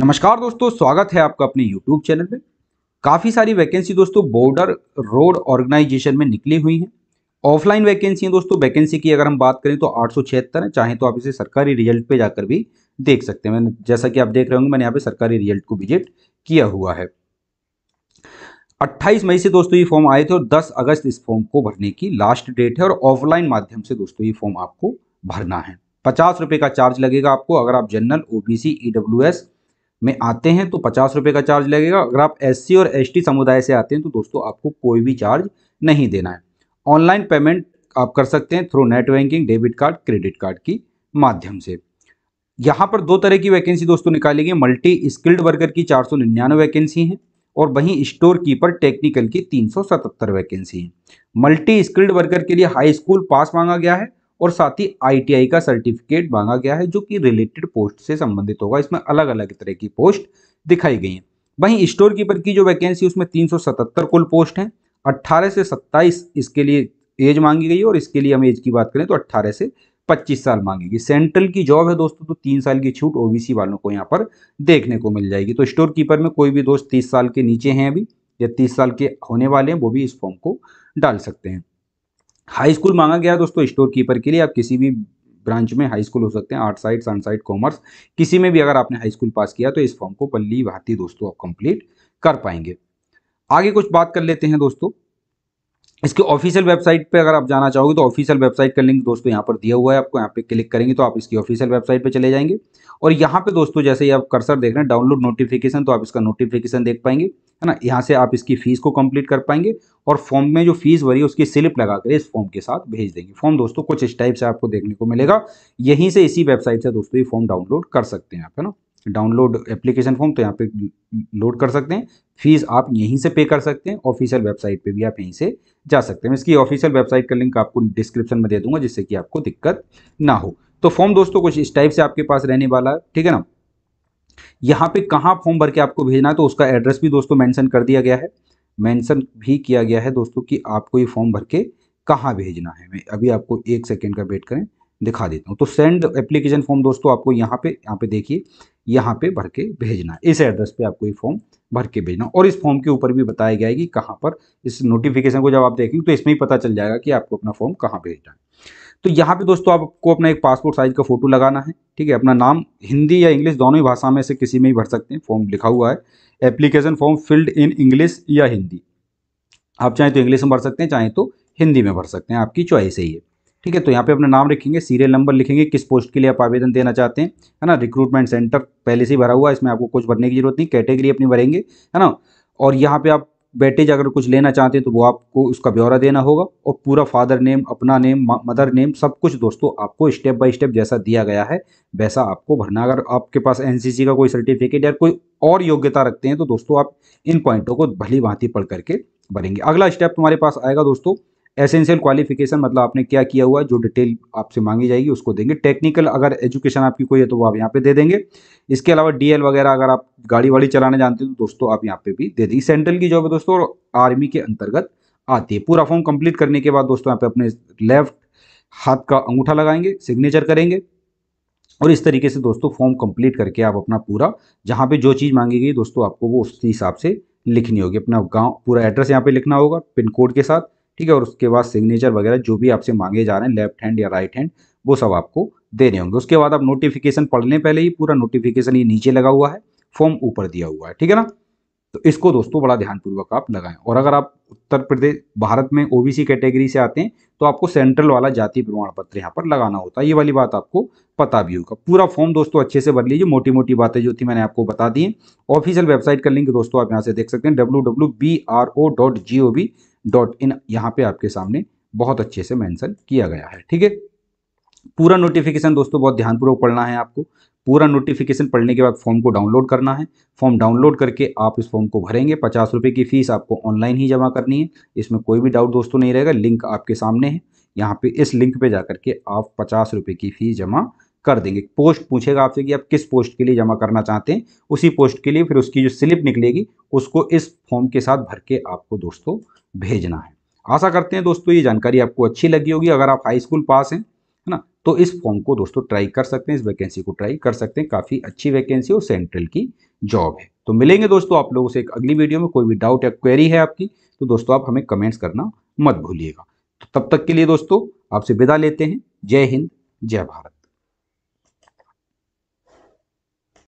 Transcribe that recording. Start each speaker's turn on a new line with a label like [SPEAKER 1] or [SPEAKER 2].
[SPEAKER 1] नमस्कार दोस्तों स्वागत है आपका अपने यूट्यूब चैनल में काफ़ी सारी वैकेंसी दोस्तों बॉर्डर रोड ऑर्गेनाइजेशन में निकली हुई हैं ऑफलाइन वैकेंसी है दोस्तों वैकेंसी की अगर हम बात करें तो आठ है चाहे तो आप इसे सरकारी रिजल्ट पे जाकर भी देख सकते हैं मैंने जैसा कि आप देख रहे होंगे मैंने यहाँ पे सरकारी रिजल्ट को विजिट किया हुआ है अट्ठाईस मई से दोस्तों ये फॉर्म आए थे और दस अगस्त इस फॉर्म को भरने की लास्ट डेट है और ऑफलाइन माध्यम से दोस्तों ये फॉर्म आपको भरना है पचास रुपए का चार्ज लगेगा आपको अगर आप जनरल ओबीसी ईडब्ल्यूएस में आते हैं तो पचास रुपये का चार्ज लगेगा अगर आप एस और एस समुदाय से आते हैं तो दोस्तों आपको कोई भी चार्ज नहीं देना है ऑनलाइन पेमेंट आप कर सकते हैं through net banking debit card credit card की माध्यम से यहाँ पर दो तरह की वैकेंसी दोस्तों निकाली गई मल्टी स्किल्ड वर्कर की चार वैकेंसी हैं और वहीं स्टोर कीपर टेक्निकल की 377 वैकेंसी हैं मल्टी स्किल्ड वर्कर के लिए हाई स्कूल पास मांगा गया है और साथ ही आईटीआई का सर्टिफिकेट मांगा गया है जो कि रिलेटेड पोस्ट से संबंधित होगा इसमें अलग अलग तरह की पोस्ट दिखाई गई है वहीं स्टोर कीपर की जो वैकेंसी उसमें 377 कुल पोस्ट हैं 18 से 27 इसके लिए एज मांगी गई और इसके लिए हम एज की बात करें तो 18 से 25 साल मांगेगी सेंट्रल की जॉब है दोस्तों तो तीन साल की छूट ओबीसी वालों को यहाँ पर देखने को मिल जाएगी तो स्टोर कीपर में कोई भी दोस्त तीस साल के नीचे हैं अभी या तीस साल के होने वाले हैं वो भी इस फॉर्म को डाल सकते हैं हाई स्कूल मांगा गया दोस्तों स्टोर कीपर के लिए आप किसी भी ब्रांच में हाई स्कूल हो सकते हैं आर्ट साइड सन साइड कॉमर्स किसी में भी अगर आपने हाई स्कूल पास किया तो इस फॉर्म को पल्ली भाती दोस्तों आप कंप्लीट कर पाएंगे आगे कुछ बात कर लेते हैं दोस्तों इसके ऑफिशियल वेबसाइट पे अगर आप जाना चाहोगे तो ऑफिशियल वेबसाइट का लिंक दोस्तों यहाँ पर दिया हुआ है आपको यहाँ पे क्लिक करेंगे तो आप इसकी ऑफिशियल वेबसाइट पे चले जाएंगे और यहाँ पे दोस्तों जैसे ही आप कर्सर देख रहे हैं डाउनलोड नोटिफिकेशन तो आप इसका नोटिफिकेशन देख पाएंगे है ना यहाँ से आप इसकी फीस को कम्प्लीट कर पाएंगे और फॉर्म में जो फीस भरी है उसकी स्लिप लगा कर इस फॉर्म के साथ भेज देंगे फॉर्म दोस्तों कुछ इस टाइप से आपको देखने को मिलेगा यहीं से इसी वेबसाइट से दोस्तों ये फॉर्म डाउनलोड कर सकते हैं आप है ना डाउनलोड एप्लीकेशन फॉर्म तो यहाँ पे लोड कर सकते हैं फीस आप यहीं से पे कर सकते हैं ऑफिशियल वेबसाइट पे भी आप यहीं से जा सकते हैं इसकी ऑफिशियल वेबसाइट का लिंक आपको डिस्क्रिप्शन में दे दूंगा जिससे कि आपको दिक्कत ना हो तो फॉर्म दोस्तों कुछ इस टाइप से आपके पास रहने वाला है ठीक है ना यहाँ पे कहाँ फॉर्म भर के आपको भेजना है तो उसका एड्रेस भी दोस्तों मेंशन कर दिया गया है मैंसन भी किया गया है दोस्तों कि आपको ये फॉर्म भर के कहाँ भेजना है अभी आपको एक सेकेंड का वेट करें दिखा देता हूँ तो सेंड एप्लीकेशन फॉर्म दोस्तों आपको यहाँ पे यहाँ पे देखिए यहाँ पे भर के भेजना इस एड्रेस पे आपको ये फॉर्म भर के भेजना और इस फॉर्म के ऊपर भी बताया गया है कि कहाँ पर इस नोटिफिकेशन को जब आप देखेंगे तो इसमें ही पता चल जाएगा कि आपको अपना फॉर्म कहाँ भेजना है तो यहाँ पे दोस्तों आपको अपना एक पासपोर्ट साइज का फोटो लगाना है ठीक है अपना नाम हिंदी या इंग्लिश दोनों ही भाषा में से किसी में ही भर सकते हैं फॉर्म लिखा हुआ है application form filled in English या हिंदी आप चाहें तो इंग्लिश में भर सकते हैं चाहें तो हिंदी में भर सकते हैं आपकी चॉइस है ठीक है तो यहाँ पे अपना नाम लिखेंगे सीरियल नंबर लिखेंगे किस पोस्ट के लिए आप आवेदन देना चाहते हैं है ना रिक्रूटमेंट सेंटर पहले से ही भरा हुआ है इसमें आपको कुछ भरने की जरूरत नहीं कैटेगरी अपनी भरेंगे है ना और यहाँ पे आप बैटेज अगर कुछ लेना चाहते हैं तो वो आपको उसका ब्यौरा देना होगा और पूरा फादर नेम अपना नेम मदर नेम सब कुछ दोस्तों आपको स्टेप बाय स्टेप जैसा दिया गया है वैसा आपको भरना अगर आपके पास एनसीसी का कोई सर्टिफिकेट या कोई और योग्यता रखते हैं तो दोस्तों आप इन पॉइंटों को भली भांति पढ़ करके भरेंगे अगला स्टेप तुम्हारे पास आएगा दोस्तों एसेंशियल क्वालिफिकेशन मतलब आपने क्या किया हुआ जो डिटेल आपसे मांगी जाएगी उसको देंगे टेक्निकल अगर एजुकेशन आपकी कोई है तो वो आप यहाँ पे दे देंगे इसके अलावा डीएल वगैरह अगर आप गाड़ी वाड़ी चलाने जानते हो तो दोस्तों आप यहाँ पे भी दे देंगे सेंट्रल की जॉब है दोस्तों और आर्मी के अंतर्गत आती है पूरा फॉर्म कंप्लीट करने के बाद दोस्तों यहाँ पे अपने लेफ्ट हाथ का अंगूठा लगाएंगे सिग्नेचर करेंगे और इस तरीके से दोस्तों फॉर्म कंप्लीट करके आप अपना पूरा जहाँ पे जो चीज़ मांगी गई दोस्तों आपको वो उस हिसाब से लिखनी होगी अपना गांव पूरा एड्रेस यहाँ पे लिखना होगा पिन कोड के साथ ठीक है और उसके बाद सिग्नेचर वगैरह जो भी आपसे मांगे जा रहे हैं लेफ्ट हैंड या राइट हैंड वो सब आपको देने होंगे उसके बाद आप नोटिफिकेशन पढ़ने पहले ही पूरा नोटिफिकेशन ये नीचे लगा हुआ है फॉर्म ऊपर दिया हुआ है ठीक है ना तो इसको दोस्तों बड़ा ध्यानपूर्वक आप लगाएं और अगर आप उत्तर प्रदेश भारत में ओबीसी कैटेगरी से आते हैं तो आपको सेंट्रल वाला जाति प्रमाण पत्र यहाँ पर लगाना होता है ये वाली बात आपको पता भी होगा पूरा फॉर्म दोस्तों अच्छे से भर लीजिए मोटी मोटी बातें जो थी मैंने आपको बता दी ऑफिशियल वेबसाइट का लिंक दोस्तों आप यहाँ से देख सकते हैं डब्ल्यू डॉट इन यहाँ पे आपके सामने बहुत अच्छे से मेंशन किया गया है ठीक है पूरा नोटिफिकेशन दोस्तों बहुत ध्यानपूर्वक पढ़ना है आपको पूरा नोटिफिकेशन पढ़ने के बाद फॉर्म को डाउनलोड करना है फॉर्म डाउनलोड करके आप इस फॉर्म को भरेंगे पचास रुपये की फ़ीस आपको ऑनलाइन ही जमा करनी है इसमें कोई भी डाउट दोस्तों नहीं रहेगा लिंक आपके सामने है यहाँ पे इस लिंक पे जा करके आप पचास रुपये की फ़ीस जमा कर देंगे पोस्ट पूछेगा आपसे कि आप किस पोस्ट के लिए जमा करना चाहते हैं उसी पोस्ट के लिए फिर उसकी जो स्लिप निकलेगी उसको इस फॉर्म के साथ भर के आपको दोस्तों भेजना है आशा करते हैं दोस्तों ये जानकारी आपको अच्छी लगी होगी अगर आप हाई स्कूल पास हैं है ना तो इस फॉर्म को दोस्तों ट्राई कर सकते हैं इस वैकेंसी को ट्राई कर सकते हैं काफ़ी अच्छी वैकेंसी और सेंट्रल की जॉब है तो मिलेंगे दोस्तों आप लोगों से एक अगली वीडियो में कोई भी डाउट या क्वेरी है आपकी तो दोस्तों आप हमें कमेंट्स करना मत भूलिएगा तो तब तक के लिए दोस्तों आपसे विदा लेते हैं जय हिंद जय भारत